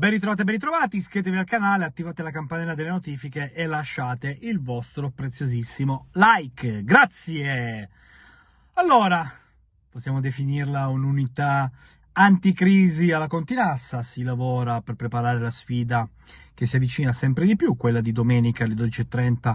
ben ritrovati e ben ritrovati, iscrivetevi al canale, attivate la campanella delle notifiche e lasciate il vostro preziosissimo like. Grazie! Allora, possiamo definirla un'unità anticrisi alla Continassa, si lavora per preparare la sfida che si avvicina sempre di più, quella di domenica alle 12.30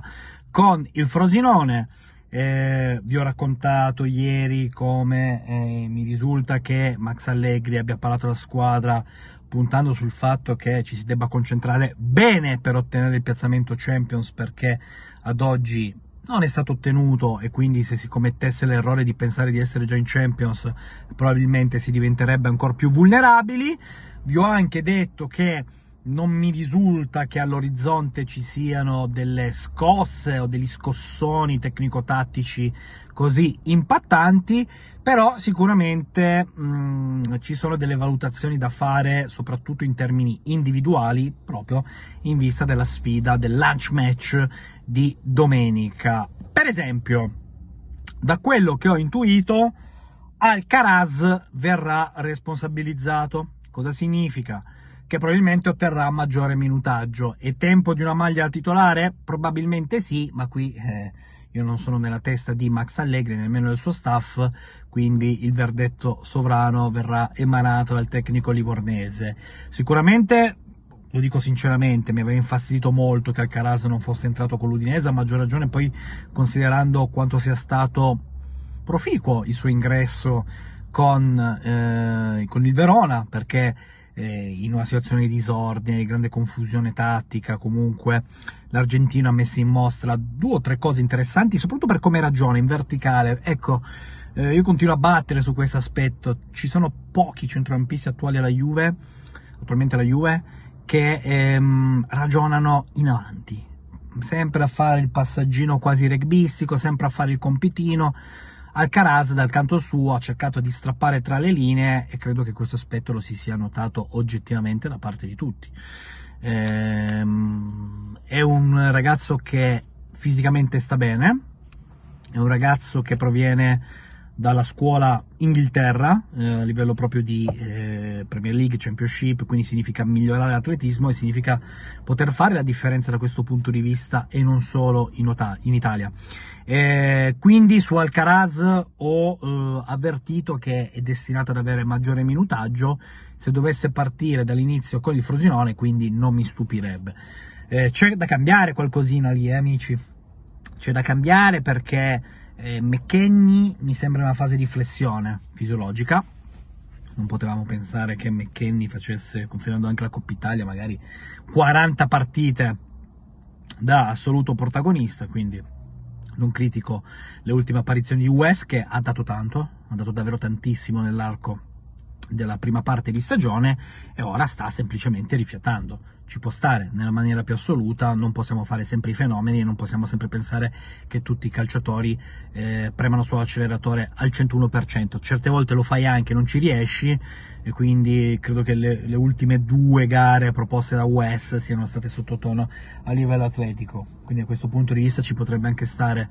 con il Frosinone. Eh, vi ho raccontato ieri come eh, mi risulta che Max Allegri abbia parlato la squadra puntando sul fatto che ci si debba concentrare bene per ottenere il piazzamento Champions perché ad oggi non è stato ottenuto e quindi se si commettesse l'errore di pensare di essere già in Champions probabilmente si diventerebbe ancora più vulnerabili. Vi ho anche detto che non mi risulta che all'orizzonte ci siano delle scosse o degli scossoni tecnico-tattici così impattanti, però sicuramente mh, mm, ci sono delle valutazioni da fare, soprattutto in termini individuali, proprio in vista della sfida del lunch match di domenica. Per esempio, da quello che ho intuito, Alcaraz verrà responsabilizzato. Cosa significa? che probabilmente otterrà maggiore minutaggio. E tempo di una maglia titolare? Probabilmente sì, ma qui eh, io non sono nella testa di Max Allegri, nemmeno del suo staff, quindi il verdetto sovrano verrà emanato dal tecnico livornese. Sicuramente lo dico sinceramente, mi aveva infastidito molto che Alcaraz non fosse entrato con l'Udinese, a maggior ragione poi considerando quanto sia stato proficuo il suo ingresso con, eh, con il Verona, perché eh, in una situazione di disordine, di grande confusione tattica, comunque l'Argentino ha messo in mostra due o tre cose interessanti, soprattutto per come ragiona in verticale. Ecco, eh, io continuo a battere su questo aspetto. Ci sono pochi centrocampisti attuali alla Juve, attualmente alla Juve, che ehm, ragionano in avanti, sempre a fare il passaggino quasi regbistico, sempre a fare il compitino Alcaraz dal canto suo ha cercato di strappare tra le linee e credo che questo aspetto lo si sia notato oggettivamente da parte di tutti. Ehm, è un ragazzo che fisicamente sta bene, è un ragazzo che proviene dalla scuola Inghilterra eh, a livello proprio di eh, Premier League, Championship, quindi significa migliorare l'atletismo e significa poter fare la differenza da questo punto di vista e non solo in, Ota- in Italia. Eh, quindi su Alcaraz ho eh, avvertito che è destinato ad avere maggiore minutaggio se dovesse partire dall'inizio con il Frosinone, quindi non mi stupirebbe. Eh, c'è da cambiare qualcosina lì, eh, amici. C'è da cambiare perché eh, McKenny mi sembra una fase di flessione fisiologica non potevamo pensare che McKenny facesse, considerando anche la Coppa Italia, magari 40 partite da assoluto protagonista, quindi non critico le ultime apparizioni di West che ha dato tanto, ha dato davvero tantissimo nell'arco della prima parte di stagione e ora sta semplicemente rifiatando. Ci può stare nella maniera più assoluta, non possiamo fare sempre i fenomeni e non possiamo sempre pensare che tutti i calciatori eh, premano sull'acceleratore al 101%. Certe volte lo fai anche, non ci riesci e quindi credo che le, le ultime due gare proposte da US siano state sottotono a livello atletico. Quindi a questo punto di vista ci potrebbe anche stare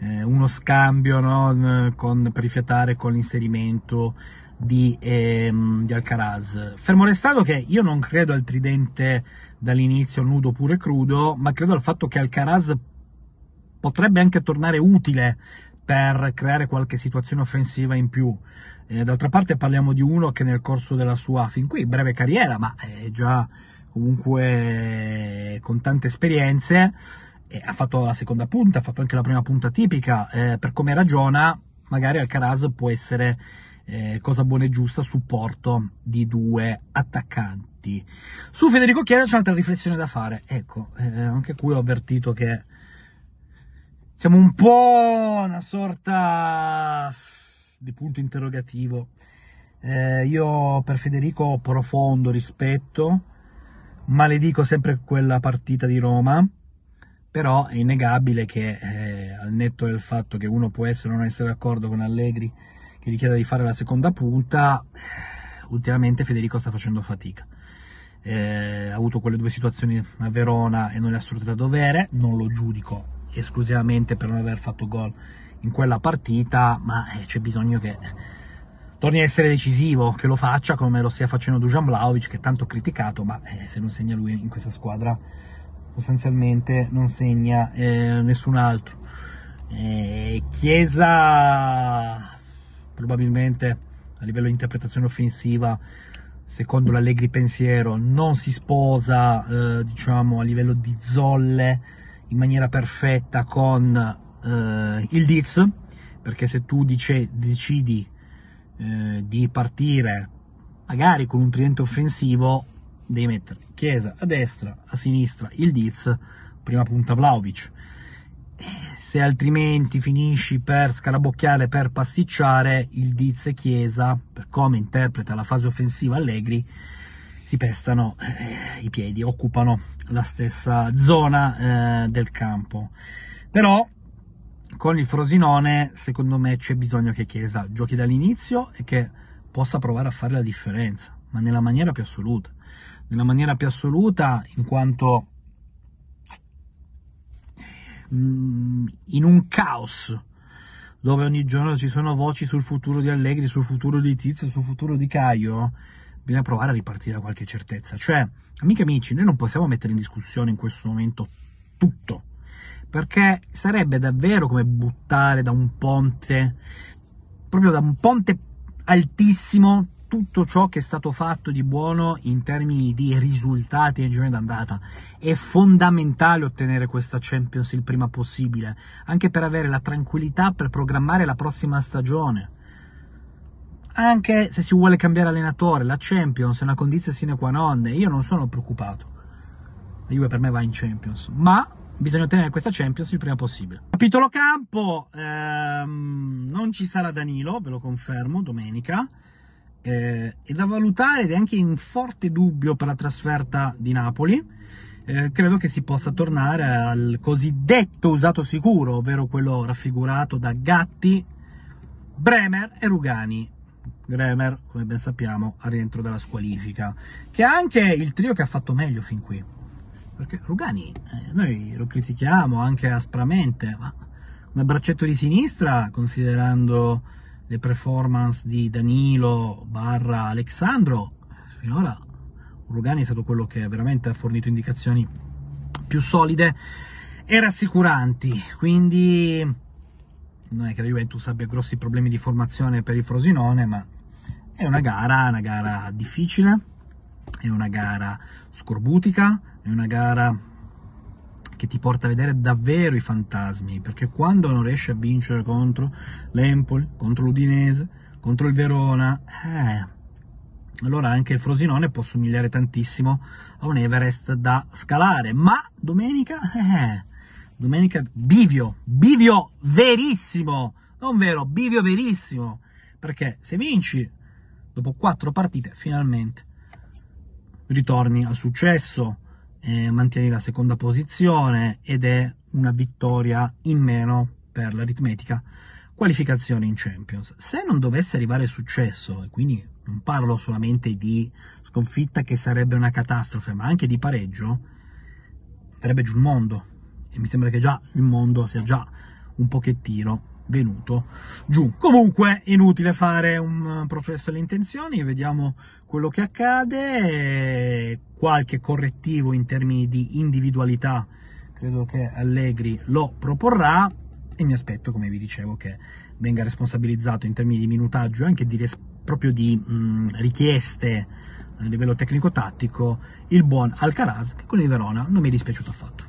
eh, uno scambio no? con, per rifiatare con l'inserimento di, ehm, di Alcaraz. Fermo restato che io non credo al tridente dall'inizio nudo pure crudo, ma credo al fatto che Alcaraz potrebbe anche tornare utile per creare qualche situazione offensiva in più. Eh, d'altra parte parliamo di uno che nel corso della sua fin qui breve carriera, ma è già comunque con tante esperienze, eh, ha fatto la seconda punta, ha fatto anche la prima punta tipica, eh, per come ragiona magari Alcaraz può essere eh, cosa buona e giusta, supporto di due attaccanti. Su Federico Chiesa c'è un'altra riflessione da fare, ecco, eh, anche qui ho avvertito che siamo un po' una sorta di punto interrogativo. Eh, io per Federico ho profondo rispetto, maledico sempre quella partita di Roma, però è innegabile che eh, al netto del fatto che uno può essere o non essere d'accordo con Allegri, che gli chiede di fare la seconda punta, eh, ultimamente Federico sta facendo fatica. Eh, ha avuto quelle due situazioni a Verona e non le ha assolutamente da dovere, non lo giudico esclusivamente per non aver fatto gol in quella partita, ma eh, c'è bisogno che torni a essere decisivo, che lo faccia come lo stia facendo Dujan Vlaovic, che è tanto criticato, ma eh, se non segna lui in questa squadra sostanzialmente non segna eh, nessun altro. Eh, Chiesa probabilmente a livello di interpretazione offensiva secondo l'Allegri pensiero non si sposa eh, diciamo a livello di zolle in maniera perfetta con eh, il Diz perché se tu dice, decidi eh, di partire magari con un triente offensivo devi mettere Chiesa a destra, a sinistra, il Diz, prima punta Vlaovic. E se altrimenti finisci per scarabocchiare, per pasticciare, il Diz e Chiesa, per come interpreta la fase offensiva Allegri, si pestano eh, i piedi, occupano la stessa zona eh, del campo. Però con il Frosinone, secondo me, c'è bisogno che Chiesa giochi dall'inizio e che possa provare a fare la differenza, ma nella maniera più assoluta. Nella maniera più assoluta, in quanto in un caos dove ogni giorno ci sono voci sul futuro di Allegri, sul futuro di Tizio, sul futuro di Caio, bisogna provare a ripartire da qualche certezza. Cioè, amiche e amici, noi non possiamo mettere in discussione in questo momento tutto, perché sarebbe davvero come buttare da un ponte, proprio da un ponte altissimo, tutto ciò che è stato fatto di buono in termini di risultati in girone d'andata. È fondamentale ottenere questa Champions il prima possibile, anche per avere la tranquillità per programmare la prossima stagione. Anche se si vuole cambiare allenatore, la Champions è una condizione sine qua non, io non sono preoccupato. La Juve per me va in Champions, ma bisogna ottenere questa Champions il prima possibile. Capitolo campo, ehm, non ci sarà Danilo, ve lo confermo, domenica eh, è da valutare ed è anche in forte dubbio per la trasferta di Napoli. Eh, credo che si possa tornare al cosiddetto usato sicuro, ovvero quello raffigurato da Gatti, Bremer e Rugani. Bremer, come ben sappiamo, al rientro dalla squalifica, che è anche il trio che ha fatto meglio fin qui. Perché Rugani, eh, noi lo critichiamo anche aspramente, ma come braccetto di sinistra, considerando le performance di Danilo barra Alexandro, finora Urugani è stato quello che veramente ha fornito indicazioni più solide e rassicuranti, quindi non è che la Juventus abbia grossi problemi di formazione per il Frosinone, ma è una gara, una gara difficile, è una gara scorbutica, è una gara che ti porta a vedere davvero i fantasmi, perché quando non riesci a vincere contro l'Empoli, contro l'Udinese, contro il Verona, eh, allora anche il Frosinone può somigliare tantissimo a un Everest da scalare, ma domenica, eh, domenica bivio, bivio verissimo, non vero, bivio verissimo, perché se vinci dopo quattro partite finalmente ritorni al successo, eh, mantiene la seconda posizione ed è una vittoria in meno per l'aritmetica qualificazione in Champions. Se non dovesse arrivare successo, e quindi non parlo solamente di sconfitta che sarebbe una catastrofe, ma anche di pareggio, andrebbe giù il mondo. E mi sembra che già il mondo sia già un pochettino venuto giù. Comunque inutile fare un processo alle intenzioni, vediamo quello che accade, qualche correttivo in termini di individualità credo che Allegri lo proporrà e mi aspetto, come vi dicevo, che venga responsabilizzato in termini di minutaggio e anche di proprio di mh, mm, richieste a livello tecnico-tattico il buon Alcaraz che con il Verona non mi è dispiaciuto affatto.